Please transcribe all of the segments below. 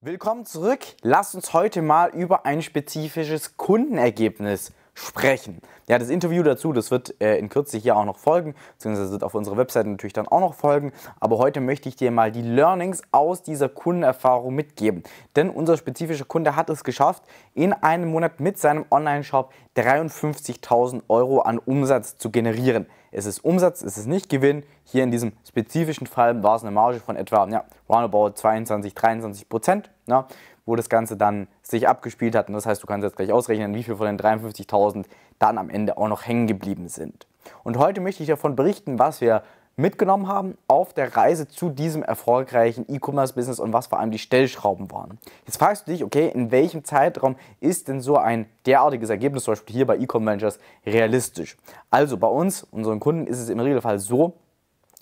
Willkommen zurück. Lasst uns heute mal über ein spezifisches Kundenergebnis sprechen. Ja, das Interview dazu, das wird äh, in Kürze hier auch noch folgen, beziehungsweise wird auf unserer Webseite natürlich dann auch noch folgen. Aber heute möchte ich dir mal die Learnings aus dieser Kundenerfahrung mitgeben. Denn unser spezifischer Kunde hat es geschafft, in einem Monat mit seinem Online-Shop 53.000 Euro an Umsatz zu generieren. Es ist Umsatz, es ist nicht Gewinn. Hier in diesem spezifischen Fall war es eine Marge von etwa ja, roundabout 22, 23 Prozent. Ja. Ne? wo das Ganze dann sich abgespielt hat. Und das heißt, du kannst jetzt gleich ausrechnen, wie viel von den 53.000 dann am Ende auch noch hängen geblieben sind. Und heute möchte ich davon berichten, was wir mitgenommen haben auf der Reise zu diesem erfolgreichen E-Commerce-Business und was vor allem die Stellschrauben waren. Jetzt fragst du dich, okay, in welchem Zeitraum ist denn so ein derartiges Ergebnis, zum Beispiel hier bei Ecom Ventures, realistisch? Also bei uns, unseren Kunden, ist es im Regelfall so,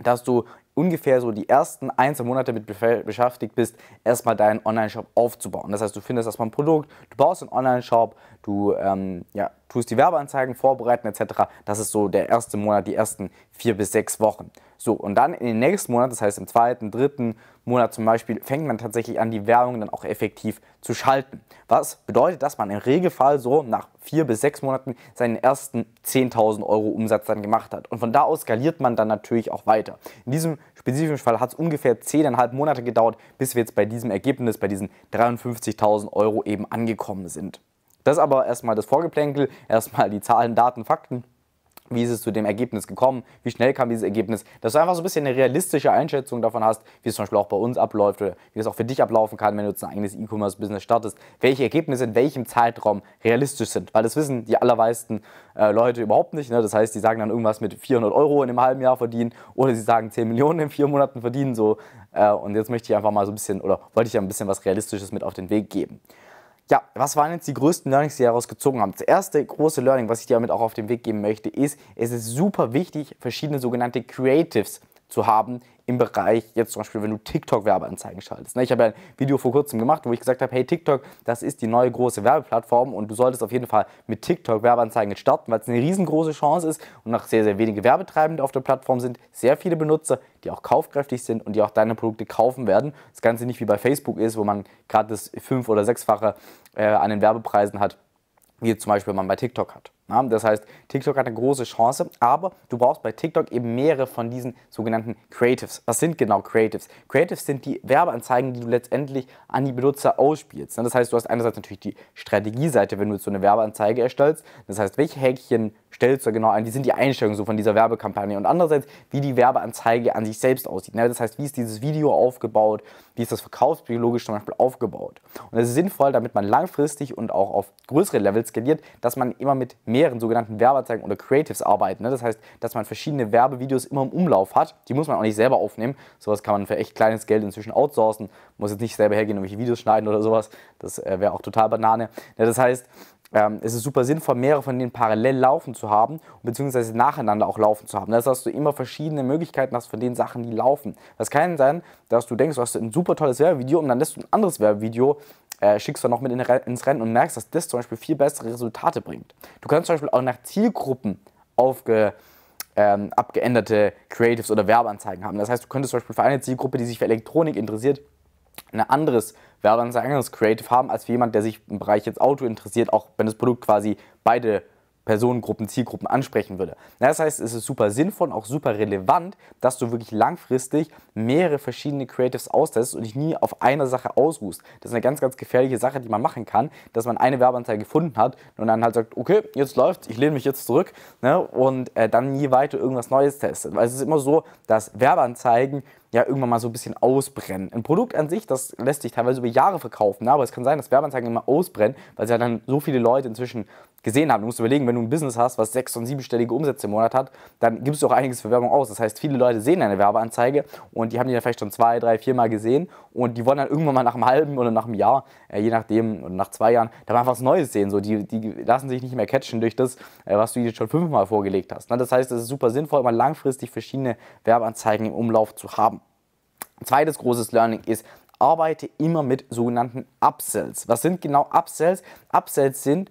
dass du ungefähr so die ersten ein, zwei Monate damit beschäftigt bist, erstmal deinen Online-Shop aufzubauen. Das heißt, du findest erstmal ein Produkt, du baust einen Online-Shop, du ähm, ja, tust die Werbeanzeigen vorbereiten etc. Das ist so der erste Monat, die ersten vier bis sechs Wochen. So, und dann in den nächsten Monat, das heißt im zweiten, dritten Monat zum Beispiel, fängt man tatsächlich an, die Werbung dann auch effektiv zu schalten. Was bedeutet, dass man im Regelfall so nach vier bis sechs Monaten seinen ersten 10.000 Euro Umsatz dann gemacht hat. Und von da aus skaliert man dann natürlich auch weiter. In diesem spezifischen Fall hat es ungefähr zehneinhalb Monate gedauert, bis wir jetzt bei diesem Ergebnis, bei diesen 53.000 Euro eben angekommen sind. Das ist aber erstmal das Vorgeplänkel, erstmal die Zahlen, Daten, Fakten. Wie ist es zu dem Ergebnis gekommen? Wie schnell kam dieses Ergebnis? Dass du einfach so ein bisschen eine realistische Einschätzung davon hast, wie es zum Beispiel auch bei uns abläuft oder wie es auch für dich ablaufen kann, wenn du jetzt ein eigenes E-Commerce-Business startest. Welche Ergebnisse in welchem Zeitraum realistisch sind? Weil das wissen die allermeisten äh, Leute überhaupt nicht. Ne? Das heißt, die sagen dann irgendwas mit 400 Euro in einem halben Jahr verdienen oder sie sagen 10 Millionen in vier Monaten verdienen. So. Äh, und jetzt möchte ich einfach mal so ein bisschen oder wollte ich ja ein bisschen was Realistisches mit auf den Weg geben. Ja, was waren jetzt die größten Learnings, die wir daraus gezogen haben? Das erste große Learning, was ich dir damit auch auf den Weg geben möchte, ist, es ist super wichtig, verschiedene sogenannte Creatives zu haben im Bereich, jetzt zum Beispiel, wenn du TikTok-Werbeanzeigen schaltest. Ne, ich habe ein Video vor kurzem gemacht, wo ich gesagt habe, hey TikTok, das ist die neue große Werbeplattform und du solltest auf jeden Fall mit TikTok-Werbeanzeigen starten, weil es eine riesengroße Chance ist und nach sehr, sehr wenige Werbetreibende auf der Plattform sind, sehr viele Benutzer, die auch kaufkräftig sind und die auch deine Produkte kaufen werden. Das Ganze nicht wie bei Facebook ist, wo man gerade das fünf- oder sechsfache äh, an den Werbepreisen hat, wie zum Beispiel man bei TikTok hat. Das heißt, TikTok hat eine große Chance, aber du brauchst bei TikTok eben mehrere von diesen sogenannten Creatives. Was sind genau Creatives? Creatives sind die Werbeanzeigen, die du letztendlich an die Benutzer ausspielst. Das heißt, du hast einerseits natürlich die Strategieseite, wenn du jetzt so eine Werbeanzeige erstellst. Das heißt, welche Häkchen stellst du genau ein? Wie sind die Einstellungen so von dieser Werbekampagne? Und andererseits, wie die Werbeanzeige an sich selbst aussieht. Das heißt, wie ist dieses Video aufgebaut? Wie ist das verkaufsbiologisch zum Beispiel aufgebaut? Und es ist sinnvoll, damit man langfristig und auch auf größere Level skaliert, dass man immer mit mehr mehreren sogenannten Werbeanzeigen oder Creatives arbeiten. Ne? Das heißt, dass man verschiedene Werbevideos immer im Umlauf hat. Die muss man auch nicht selber aufnehmen. Sowas kann man für echt kleines Geld inzwischen outsourcen. Muss jetzt nicht selber hergehen und welche Videos schneiden oder sowas. Das äh, wäre auch total Banane. Ja, das heißt, ähm, es ist super sinnvoll, mehrere von denen parallel laufen zu haben, beziehungsweise nacheinander auch laufen zu haben. Das heißt, dass du immer verschiedene Möglichkeiten hast von den Sachen, die laufen. Das kann sein, dass du denkst, du hast ein super tolles Werbevideo und dann lässt du ein anderes Werbevideo äh, schickst du noch mit in, ins Rennen und merkst, dass das zum Beispiel viel bessere Resultate bringt. Du kannst zum Beispiel auch nach Zielgruppen aufge, ähm, abgeänderte Creatives oder Werbeanzeigen haben. Das heißt, du könntest zum Beispiel für eine Zielgruppe, die sich für Elektronik interessiert, ein anderes Werbeanzeigen, ein anderes Creative haben, als für jemand, der sich im Bereich jetzt Auto interessiert, auch wenn das Produkt quasi beide Personengruppen, Zielgruppen ansprechen würde. Das heißt, es ist super sinnvoll und auch super relevant, dass du wirklich langfristig mehrere verschiedene Creatives austestest und dich nie auf einer Sache ausruhst. Das ist eine ganz, ganz gefährliche Sache, die man machen kann, dass man eine Werbeanzeige gefunden hat und dann halt sagt, okay, jetzt läuft's, ich lehne mich jetzt zurück ne, und äh, dann nie weiter irgendwas Neues testet. Weil es ist immer so, dass Werbeanzeigen ja irgendwann mal so ein bisschen ausbrennen. Ein Produkt an sich, das lässt sich teilweise über Jahre verkaufen, ne? aber es kann sein, dass Werbeanzeigen immer ausbrennen, weil sie ja halt dann so viele Leute inzwischen gesehen haben. Du musst überlegen, wenn du ein Business hast, was sechs- und siebenstellige Umsätze im Monat hat, dann gibst du auch einiges für Werbung aus. Das heißt, viele Leute sehen deine Werbeanzeige und die haben die dann vielleicht schon zwei, drei, viermal gesehen und die wollen dann irgendwann mal nach einem halben oder nach einem Jahr, äh, je nachdem, oder nach zwei Jahren, dann mal was Neues sehen. So, die, die lassen sich nicht mehr catchen durch das, äh, was du ihnen schon fünfmal vorgelegt hast. Ne? Das heißt, es ist super sinnvoll, immer langfristig verschiedene Werbeanzeigen im Umlauf zu haben. Zweites großes Learning ist, arbeite immer mit sogenannten Upsells. Was sind genau Upsells? Upsells sind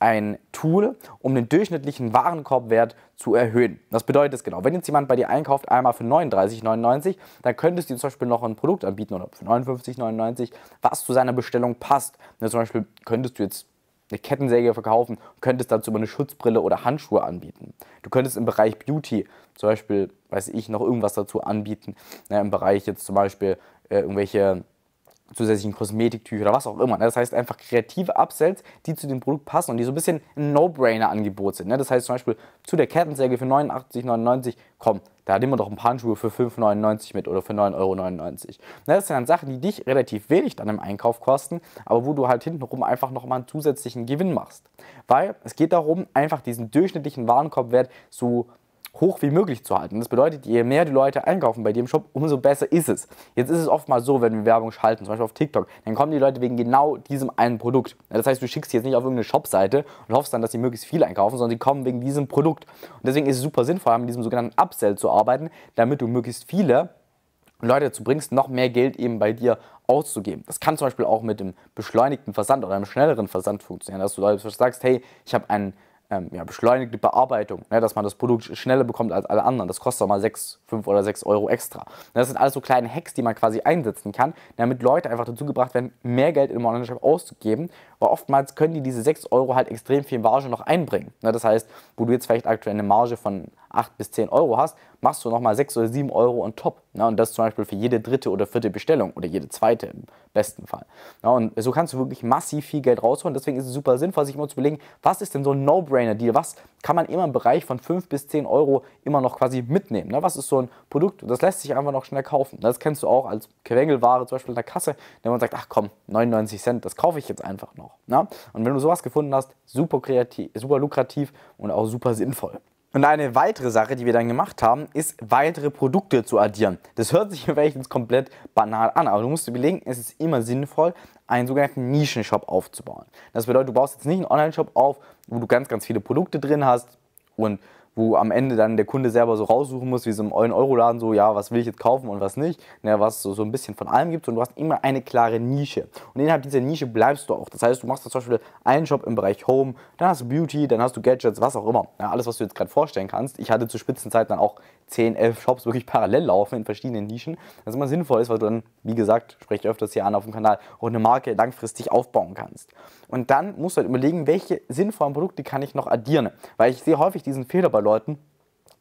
ein Tool, um den durchschnittlichen Warenkorbwert zu erhöhen. Was bedeutet das genau? Wenn jetzt jemand bei dir einkauft, einmal für 39,99, dann könntest du ihm zum Beispiel noch ein Produkt anbieten oder für 59,99, was zu seiner Bestellung passt. Ne, zum Beispiel könntest du jetzt eine Kettensäge verkaufen und könntest dazu über eine Schutzbrille oder Handschuhe anbieten. Du könntest im Bereich Beauty zum Beispiel, weiß ich, noch irgendwas dazu anbieten. Na, Im Bereich jetzt zum Beispiel äh, irgendwelche zusätzlichen Kosmetiktücher oder was auch immer. Ne? Das heißt einfach kreative Upsells, die zu dem Produkt passen und die so ein bisschen ein No-Brainer-Angebot sind. Ne? Das heißt zum Beispiel zu der Kettensäge für 89,99, komm, da nehmen wir doch ein paar Handschuhe für 5,99 mit oder für 9,99 Euro. Ne? Das sind dann Sachen, die dich relativ wenig dann im Einkauf kosten, aber wo du halt hintenrum einfach nochmal einen zusätzlichen Gewinn machst. Weil es geht darum, einfach diesen durchschnittlichen Warenkorbwert so hoch wie möglich zu halten. Das bedeutet, je mehr die Leute einkaufen bei dir im Shop, umso besser ist es. Jetzt ist es oft mal so, wenn wir Werbung schalten, zum Beispiel auf TikTok, dann kommen die Leute wegen genau diesem einen Produkt. Das heißt, du schickst sie jetzt nicht auf irgendeine Shopseite und hoffst dann, dass sie möglichst viel einkaufen, sondern sie kommen wegen diesem Produkt. Und deswegen ist es super sinnvoll, mit diesem sogenannten Upsell zu arbeiten, damit du möglichst viele Leute dazu bringst, noch mehr Geld eben bei dir auszugeben. Das kann zum Beispiel auch mit dem beschleunigten Versand oder einem schnelleren Versand funktionieren, dass du Leute sagst, hey, ich habe einen ähm, ja, beschleunigte Bearbeitung, ne, dass man das Produkt schneller bekommt als alle anderen. Das kostet auch mal 6, 5 oder 6 Euro extra. Ne, das sind alles so kleine Hacks, die man quasi einsetzen kann, damit Leute einfach dazu gebracht werden, mehr Geld im Online-Shop auszugeben, weil oftmals können die diese 6 Euro halt extrem viel Marge noch einbringen. Ne, das heißt, wo du jetzt vielleicht aktuell eine Marge von 8 bis 10 Euro hast, machst du nochmal 6 oder 7 Euro und top na, und das zum Beispiel für jede dritte oder vierte Bestellung oder jede zweite im besten Fall. Na, und so kannst du wirklich massiv viel Geld rausholen. Deswegen ist es super sinnvoll, sich immer zu überlegen, was ist denn so ein No-Brainer-Deal? Was kann man immer im Bereich von 5 bis 10 Euro immer noch quasi mitnehmen? Na, was ist so ein Produkt? Das lässt sich einfach noch schnell kaufen. Das kennst du auch als Quengelware, zum Beispiel in der Kasse, wenn man sagt, ach komm, 99 Cent, das kaufe ich jetzt einfach noch. Na? Und wenn du sowas gefunden hast, super kreativ, super lukrativ und auch super sinnvoll. Und eine weitere Sache, die wir dann gemacht haben, ist weitere Produkte zu addieren. Das hört sich vielleicht jetzt komplett banal an, aber du musst dir überlegen, es ist immer sinnvoll, einen sogenannten Nischenshop aufzubauen. Das bedeutet, du baust jetzt nicht einen Online-Shop auf, wo du ganz, ganz viele Produkte drin hast und wo am Ende dann der Kunde selber so raussuchen muss, wie so im 1-Euro-Laden, so, ja, was will ich jetzt kaufen und was nicht, ne, was so, so ein bisschen von allem gibt und du hast immer eine klare Nische. Und innerhalb dieser Nische bleibst du auch. Das heißt, du machst zum Beispiel einen Shop im Bereich Home, dann hast du Beauty, dann hast du Gadgets, was auch immer. Ja, alles, was du jetzt gerade vorstellen kannst. Ich hatte zu Spitzenzeiten dann auch 10, 11 Shops wirklich parallel laufen in verschiedenen Nischen, was immer sinnvoll ist, weil du dann, wie gesagt, spreche ich öfters hier an auf dem Kanal, auch eine Marke langfristig aufbauen kannst. Und dann musst du halt überlegen, welche sinnvollen Produkte kann ich noch addieren. Weil ich sehe häufig diesen Fehler bei Leuten,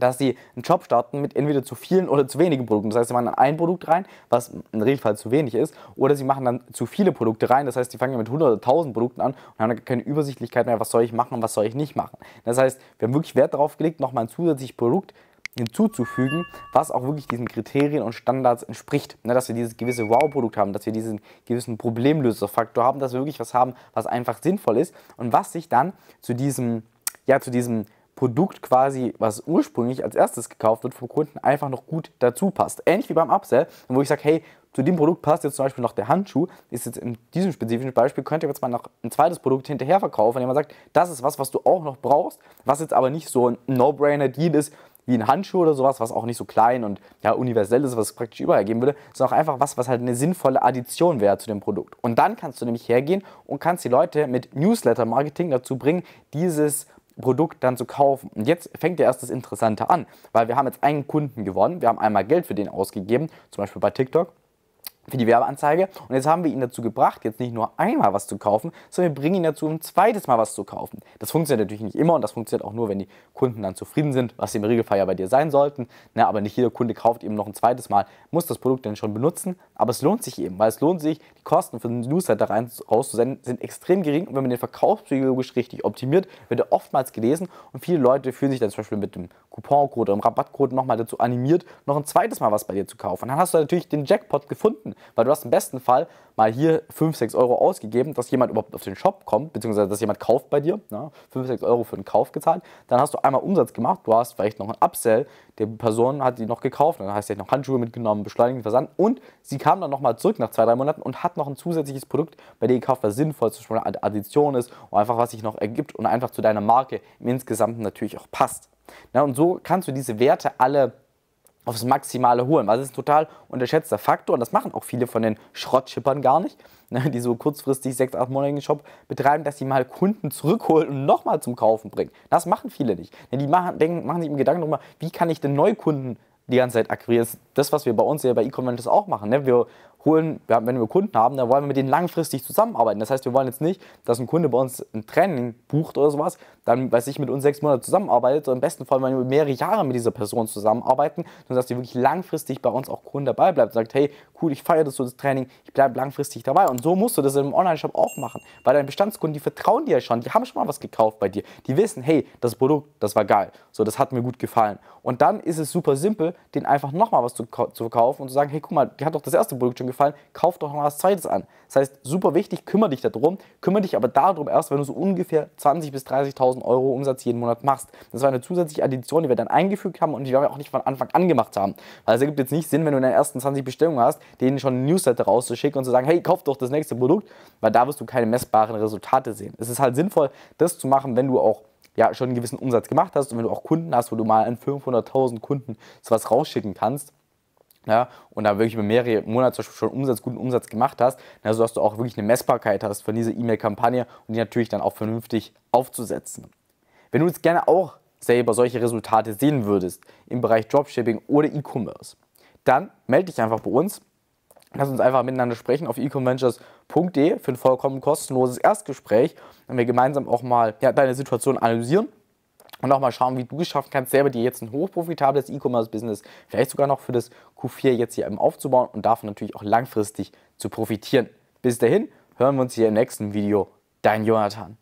dass sie einen Job starten mit entweder zu vielen oder zu wenigen Produkten. Das heißt, sie machen dann ein Produkt rein, was im Regelfall zu wenig ist, oder sie machen dann zu viele Produkte rein. Das heißt, sie fangen mit 100 oder 1000 Produkten an und haben dann keine Übersichtlichkeit mehr, was soll ich machen und was soll ich nicht machen. Das heißt, wir haben wirklich Wert darauf gelegt, nochmal ein zusätzliches Produkt hinzuzufügen, was auch wirklich diesen Kriterien und Standards entspricht. Ne, dass wir dieses gewisse Wow-Produkt haben, dass wir diesen gewissen Problemlöserfaktor haben, dass wir wirklich was haben, was einfach sinnvoll ist und was sich dann zu diesem, ja, zu diesem Produkt quasi, was ursprünglich als erstes gekauft wird vom Kunden, einfach noch gut dazu passt. Ähnlich wie beim Upsell, wo ich sage, hey, zu dem Produkt passt jetzt zum Beispiel noch der Handschuh, ist jetzt in diesem spezifischen Beispiel, könnt ihr jetzt mal noch ein zweites Produkt hinterher verkaufen, indem man sagt, das ist was, was du auch noch brauchst, was jetzt aber nicht so ein No-Brainer-Deal ist, wie ein Handschuh oder sowas, was auch nicht so klein und ja, universell ist, was es praktisch überall geben würde, sondern auch einfach was, was halt eine sinnvolle Addition wäre zu dem Produkt. Und dann kannst du nämlich hergehen und kannst die Leute mit Newsletter-Marketing dazu bringen, dieses Produkt, Produkt dann zu kaufen. Und jetzt fängt ja erst das Interessante an, weil wir haben jetzt einen Kunden gewonnen, wir haben einmal Geld für den ausgegeben, zum Beispiel bei TikTok für die Werbeanzeige. Und jetzt haben wir ihn dazu gebracht, jetzt nicht nur einmal was zu kaufen, sondern wir bringen ihn dazu, ein zweites Mal was zu kaufen. Das funktioniert natürlich nicht immer und das funktioniert auch nur, wenn die Kunden dann zufrieden sind, was sie im Regelfall ja bei dir sein sollten. Na, ne, aber nicht jeder Kunde kauft eben noch ein zweites Mal, muss das Produkt dann schon benutzen. Aber es lohnt sich eben, weil es lohnt sich, Kosten für den Newsletter rein, rauszusenden sind extrem gering und wenn man den verkaufspsychologisch richtig optimiert, wird er oftmals gelesen und viele Leute fühlen sich dann zum Beispiel mit dem Couponcode oder dem Rabattcode nochmal dazu animiert, noch ein zweites Mal was bei dir zu kaufen. Und dann hast du natürlich den Jackpot gefunden, weil du hast im besten Fall mal hier 5, 6 Euro ausgegeben, dass jemand überhaupt auf den Shop kommt, beziehungsweise dass jemand kauft bei dir, ne? 5, 6 Euro für den Kauf gezahlt, dann hast du einmal Umsatz gemacht, du hast vielleicht noch einen Upsell, der Person hat die noch gekauft, dann heißt sie hat noch Handschuhe mitgenommen, beschleunigten Versand und sie kam dann nochmal zurück nach zwei, drei Monaten und hat noch ein zusätzliches Produkt bei dir gekauft, was sinnvoll zum Beispiel eine Addition ist und einfach was sich noch ergibt und einfach zu deiner Marke im Insgesamt natürlich auch passt. Ja, und so kannst du diese Werte alle aufs Maximale holen. Weil das ist ein total unterschätzter Faktor und das machen auch viele von den Schrottschippern gar nicht, ne, die so kurzfristig 6, 8 Monate den Shop betreiben, dass sie mal Kunden zurückholen und nochmal zum Kaufen bringen. Das machen viele nicht. Ne, die machen, denken, machen sich im Gedanken darüber, wie kann ich denn Neukunden die ganze Zeit akquirieren. Das, ist das was wir bei uns ja bei E-Commerce auch machen. Ne? Wir holen, wenn wir Kunden haben, dann wollen wir mit denen langfristig zusammenarbeiten. Das heißt, wir wollen jetzt nicht, dass ein Kunde bei uns ein Training bucht oder sowas, dann, weiß ich, mit uns sechs Monate zusammenarbeitet, so im besten Fall, wenn wir mehrere Jahre mit dieser Person zusammenarbeiten, dann dass die wirklich langfristig bei uns auch Kunden dabei bleibt und sagt, hey, cool, ich feiere das so, das Training, ich bleibe langfristig dabei. Und so musst du das im Online-Shop auch machen, weil deine Bestandskunden, die vertrauen dir ja schon, die haben schon mal was gekauft bei dir, die wissen, hey, das Produkt, das war geil, so, das hat mir gut gefallen. Und dann ist es super simpel, denen einfach nochmal was zu, zu verkaufen und zu sagen, hey, guck mal, dir hat doch das erste Produkt schon gefallen, kauf doch nochmal das zweite an. Das heißt, super wichtig, kümmere dich darum, kümmere dich aber darum erst, wenn du so ungefähr 20.000 bis 30.000 1000 Euro Umsatz jeden Monat machst. Das war eine zusätzliche Addition, die wir dann eingefügt haben und die wir auch nicht von Anfang an gemacht haben. Weil also es ergibt jetzt nicht Sinn, wenn du in deine ersten 20 Bestellungen hast, denen schon ein Newsletter rauszuschicken und zu sagen, hey, kauf doch das nächste Produkt, weil da wirst du keine messbaren Resultate sehen. Es ist halt sinnvoll, das zu machen, wenn du auch ja, schon einen gewissen Umsatz gemacht hast und wenn du auch Kunden hast, wo du mal an 500.000 Kunden sowas rausschicken kannst ja, und da wirklich über mehrere Monate schon Umsatz, guten Umsatz gemacht hast, na, sodass du auch wirklich eine Messbarkeit hast von dieser E-Mail-Kampagne und die natürlich dann auch vernünftig aufzusetzen. Wenn du jetzt gerne auch selber solche Resultate sehen würdest im Bereich Dropshipping oder E-Commerce, dann melde dich einfach bei uns. Lass uns einfach miteinander sprechen auf ecomventures.de für ein vollkommen kostenloses Erstgespräch, wenn wir gemeinsam auch mal ja, deine Situation analysieren und auch mal schauen, wie du es schaffen kannst, selber dir jetzt ein hochprofitables E-Commerce-Business vielleicht sogar noch für das Q4 jetzt hier eben aufzubauen und davon natürlich auch langfristig zu profitieren. Bis dahin hören wir uns hier im nächsten Video. Dein Jonathan.